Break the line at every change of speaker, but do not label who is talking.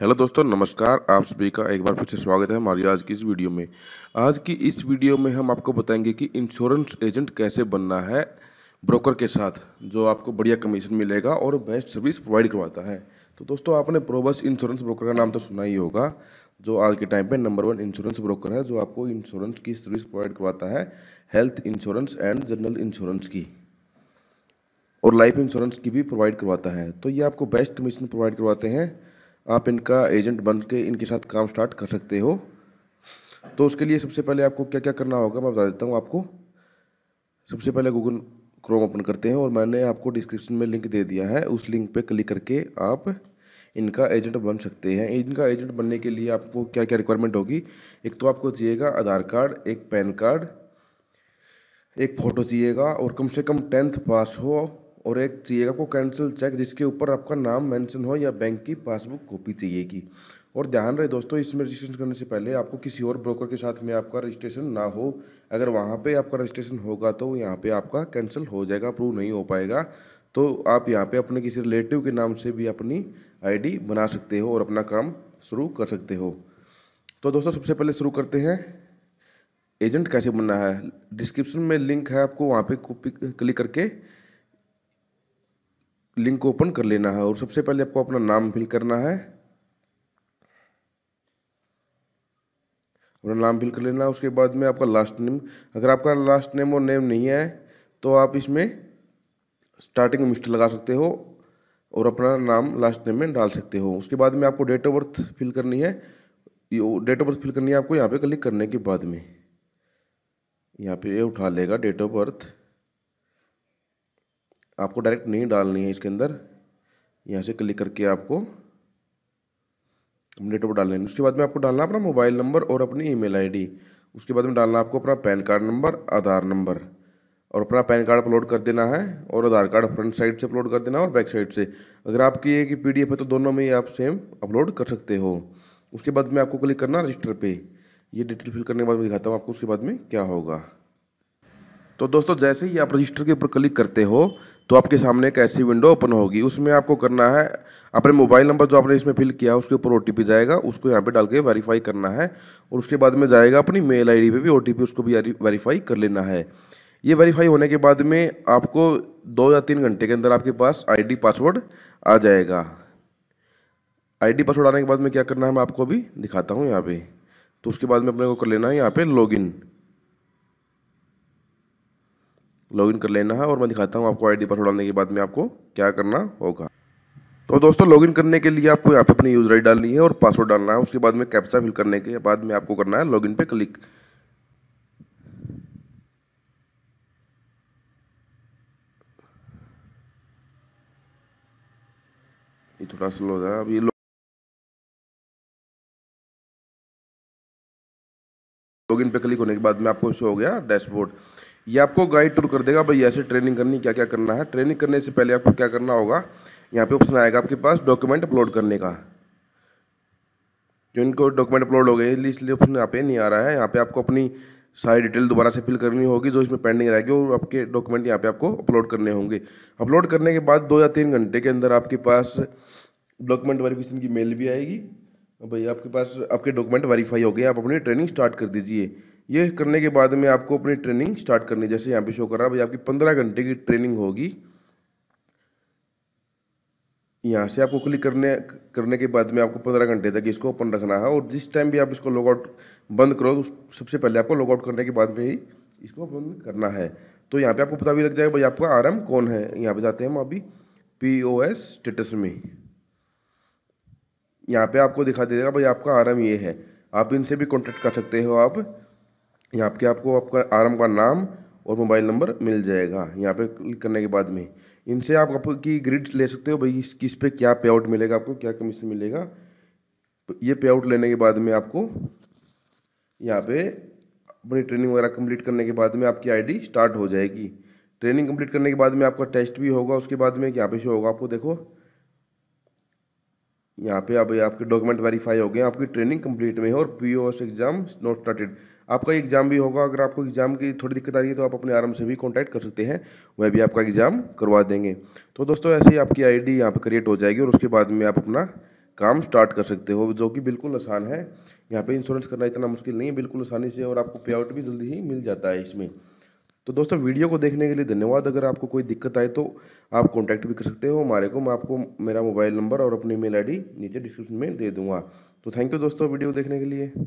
hello दोस्तों नमस्कार आप सभी का एक बार फिर से स्वागत है हमारी आज की इस वीडियो में आज की इस वीडियो में हम आपको बताएंगे कि इंश्योरेंस एजेंट कैसे बनना है ब्रोकर के साथ जो आपको बढ़िया कमीशन मिलेगा और बेस्ट सर्विस प्रोवाइड करवाता है तो दोस्तों आपने प्रोबस इंश्योरेंस ब्रोकर का नाम तो सुना ही होगा जो आज के टाइम पर नंबर वन इंश्योरेंस ब्रोकर है जो आपको इंश्योरेंस की सर्विस प्रोवाइड करवाता है health insurance and general insurance की और लाइफ इंश्योरेंस की भी प्रोवाइड करवाता है तो ये आपको बेस्ट कमीशन प्रोवाइड करवाते हैं आप इनका एजेंट बन के इनके साथ काम स्टार्ट कर सकते हो तो उसके लिए सबसे पहले आपको क्या क्या करना होगा मैं बता देता हूँ आपको सबसे पहले गूगल क्रोम ओपन करते हैं और मैंने आपको डिस्क्रिप्शन में लिंक दे दिया है उस लिंक पर क्लिक करके आप इनका एजेंट बन सकते हैं इनका एजेंट बनने के लिए आपको क्या क्या रिक्वायरमेंट होगी एक तो आपको चाहिएगा आधार कार्ड एक पैन कार्ड एक फ़ोटो चाहिएगा और कम से कम टेंथ पास हो और एक चाहिएगा आपको कैंसिल चेक जिसके ऊपर आपका नाम मेंशन हो या बैंक की पासबुक कॉपी चाहिएगी और ध्यान रहे दोस्तों इसमें रजिस्ट्रेशन करने से पहले आपको किसी और ब्रोकर के साथ में आपका रजिस्ट्रेशन ना हो अगर वहाँ पे आपका रजिस्ट्रेशन होगा तो यहाँ पे आपका कैंसिल हो जाएगा अप्रूव नहीं हो पाएगा तो आप यहाँ पे अपने किसी रिलेटिव के नाम से भी अपनी आईडी बना सकते हो और अपना काम शुरू कर सकते हो तो दोस्तों सबसे पहले शुरू करते हैं एजेंट कैसे बनना है डिस्क्रिप्शन में लिंक है आपको वहाँ पर क्लिक करके लिंक ओपन कर लेना है और सबसे पहले आपको अपना नाम फिल करना है अपना नाम फिल कर लेना है उसके बाद में आपका लास्ट नेम अगर आपका लास्ट नेम और नेम नहीं है तो आप इसमें स्टार्टिंग में मिस्टर लगा सकते हो और अपना नाम लास्ट नेम में डाल सकते हो उसके बाद में आपको डेट ऑफ बर्थ फिल करनी है डेट ऑफ बर्थ फिल करनी है आपको यहाँ पे क्लिक करने के बाद में यहाँ पे ये उठा लेगा डेट ऑफ बर्थ आपको डायरेक्ट नहीं डालनी है इसके अंदर यहाँ से क्लिक करके आपको अपने पर डालना है उसके बाद में आपको डालना अपना मोबाइल नंबर और अपनी ईमेल आईडी उसके बाद में डालना आपको अपना PAN card number Aadhaar number और अपना पैन कार्ड अपलोड कर देना है और आधार कार्ड फ्रंट साइड से अपलोड कर देना है और बैक साइड से अगर आपकी ये कि पी है तो दोनों में ही आप सेम अपलोड कर सकते हो उसके बाद में आपको क्लिक करना रजिस्टर पर ये डिटेल फिल करने के बाद दिखाता हूँ आपको उसके बाद में क्या होगा तो दोस्तों जैसे ही आप रजिस्टर के ऊपर क्लिक करते हो तो आपके सामने एक ऐसी विंडो ओपन होगी उसमें आपको करना है अपने मोबाइल नंबर जो आपने इसमें फिल किया उसके ऊपर ओ जाएगा उसको यहाँ पर डाल के वेरीफाई करना है और उसके बाद में जाएगा अपनी मेल आई पे भी ओ उसको भी वेरीफाई कर लेना है ये वेरीफाई होने के बाद में आपको दो या तीन घंटे के अंदर आपके पास आई पासवर्ड आ जाएगा आई पासवर्ड आने के बाद में क्या करना है मैं आपको अभी दिखाता हूँ यहाँ पर तो उसके बाद में अपने को कर लेना है यहाँ पर लॉग लॉगिन कर लेना है और मैं दिखाता हूँ आपको आईडी पासवर्ड डालने के बाद में आपको क्या करना होगा तो दोस्तों लॉगिन करने के लिए आपको यहाँ पे अपनी यूज़र आई डालनी है और पासवर्ड डालना है उसके बाद में कैप्चा फिल करने के बाद में आपको करना है लॉगिन पे क्लिक ये थोड़ा स्लो है रहा अभी लॉगिन पे क्लिक होने के बाद में आपको शो हो गया डैशबोर्ड ये आपको गाइड टूर कर देगा भाई ऐसे ट्रेनिंग करनी क्या क्या करना है ट्रेनिंग करने से पहले आपको क्या करना होगा यहाँ पे ऑप्शन आएगा आपके पास डॉक्यूमेंट अपलोड करने का जो इनको डॉक्यूमेंट अपलोड हो गए इसलिए ऑप्शन यहाँ पे नहीं आ रहा है यहाँ पे आपको अपनी सारी डिटेल दोबारा से फिल करनी होगी जो इसमें पेंडिंग रहेगी और आपके डॉक्यूमेंट यहाँ पे आपको अपलोड करने होंगे अपलोड करने के बाद दो या तीन घंटे के अंदर आपके पास डॉक्यूमेंट वेरिफिकेशन की मेल भी आएगी भाई आपके पास आपके डॉक्यूमेंट वेरीफाई हो गए आप अपनी ट्रेनिंग स्टार्ट कर दीजिए ये करने के बाद में आपको अपनी ट्रेनिंग स्टार्ट करनी जैसे यहाँ पे शो कर रहा है भाई आपकी पंद्रह घंटे की ट्रेनिंग होगी यहाँ से आपको क्लिक करने करने के बाद में आपको पंद्रह घंटे तक इसको ओपन रखना है और जिस टाइम भी आप इसको लॉगआउट बंद करो तो सबसे पहले आपको लॉगआउट करने के बाद में ही इसको बंद करना है तो यहाँ पे आपको पता भी लग जाएगा भाई आपका आराम कौन है यहाँ पे जाते हैं हम अभी पी ओ एस स्टेटस में यहाँ पे आपको दिखा देगा भाई आपका आराम ये है आप इनसे भी कॉन्टेक्ट कर सकते हो आप यहाँ पे आपको आपका आरम का नाम और मोबाइल नंबर मिल जाएगा यहाँ पे क्लिक करने के बाद में इनसे आप आपकी ग्रिड ले सकते हो भाई किस पे क्या पे आउट मिलेगा आपको क्या कमीशन मिलेगा ये पे आउट लेने के बाद में आपको यहाँ पे अपनी ट्रेनिंग वगैरह कंप्लीट करने के बाद में आपकी आईडी स्टार्ट हो जाएगी ट्रेनिंग कंप्लीट करने के बाद में आपका टेस्ट भी होगा उसके बाद में यहाँ पे शो होगा आपको देखो यहाँ पे अब आपके डॉक्यूमेंट वेरीफाई हो गए आपकी ट्रेनिंग कंप्लीट में है और पी एग्ज़ाम नॉट स्टार्टेड आपका एग्ज़ाम भी होगा अगर आपको एग्ज़ाम की थोड़ी दिक्कत आ रही है तो आप अपने आराम से भी कॉन्टैक्ट कर सकते हैं वह भी आपका एग्ज़ाम करवा देंगे तो दोस्तों ऐसे ही आपकी आई डी यहाँ पर क्रिएट हो जाएगी और उसके बाद में आप अपना काम स्टार्ट कर सकते हो जो कि बिल्कुल आसान है यहाँ पे इंश्योरेंस करना इतना मुश्किल नहीं है बिल्कुल आसानी से और आपको पे आउट भी जल्दी ही मिल जाता है इसमें तो दोस्तों वीडियो को देखने के लिए धन्यवाद अगर आपको कोई दिक्कत आए तो आप कॉन्टैक्ट भी कर सकते हो हमारे को मैं आपको मेरा मोबाइल नंबर और अपनी मेल आई नीचे डिस्क्रिप्शन में दे दूँगा तो थैंक यू दोस्तों वीडियो देखने के लिए